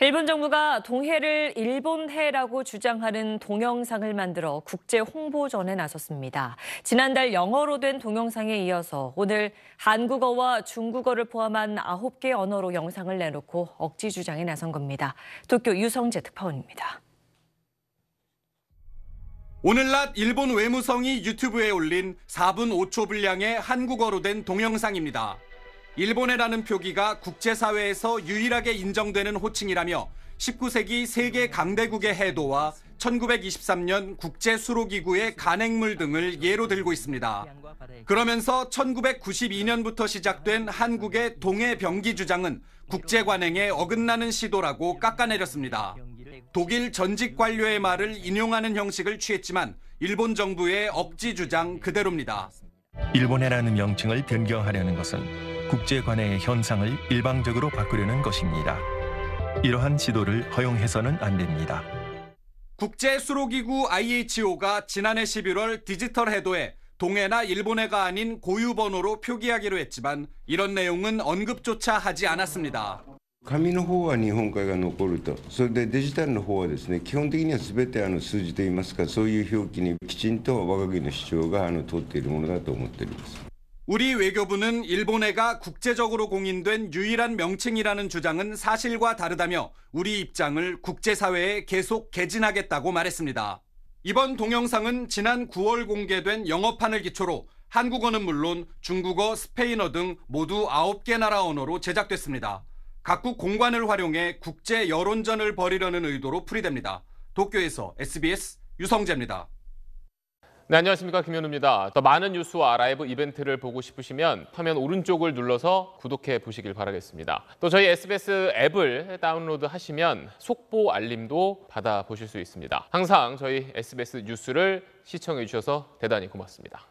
일본 정부가 동해를 일본해라고 주장하는 동영상을 만들어 국제 홍보전에 나섰습니다. 지난달 영어로 된 동영상에 이어서 오늘 한국어와 중국어를 포함한 9개 언어로 영상을 내놓고 억지 주장에 나선 겁니다. 도쿄 유성재 특파원입니다. 오늘 낮 일본 외무성이 유튜브에 올린 4분 5초 분량의 한국어로 된 동영상입니다. 일본해라는 표기가 국제사회에서 유일하게 인정되는 호칭이라며 19세기 세계 강대국의 해도와 1923년 국제수로기구의 간행물 등을 예로 들고 있습니다. 그러면서 1992년부터 시작된 한국의 동해 병기 주장은 국제 관행에 어긋나는 시도라고 깎아내렸습니다. 독일 전직 관료의 말을 인용하는 형식을 취했지만 일본 정부의 억지 주장 그대로입니다. 일본해라는 명칭을 변경하려는 것은 국제 관의 현상을 일방적으로 바꾸려는 것입니다. 이러한 시도를 허용해서는 안 됩니다. 국제수로기구 IHO가 지난해 11월 디지털 해도에 동해나 일본해가 아닌 고유 번호로 표기하기로 했지만 이런 내용은 언급조차 하지 않았습니다. 紙の方は日本海が残ると、それでデジタルの方はですね基本的にはすべてあの数字といいますか、そういう表記にきちんと我が国の主張があの通っているものだと思っております。 우리 외교부는 일본해가 국제적으로 공인된 유일한 명칭이라는 주장은 사실과 다르다며 우리 입장을 국제사회에 계속 개진하겠다고 말했습니다. 이번 동영상은 지난 9월 공개된 영어판을 기초로 한국어는 물론 중국어, 스페인어 등 모두 9개 나라 언어로 제작됐습니다. 각국 공관을 활용해 국제 여론전을 벌이려는 의도로 풀이됩니다. 도쿄에서 SBS 유성재입니다. 네, 안녕하십니까 김현우입니다. 더 많은 뉴스와 라이브 이벤트를 보고 싶으시면 화면 오른쪽을 눌러서 구독해 보시길 바라겠습니다. 또 저희 SBS 앱을 다운로드 하시면 속보 알림도 받아 보실 수 있습니다. 항상 저희 SBS 뉴스를 시청해 주셔서 대단히 고맙습니다.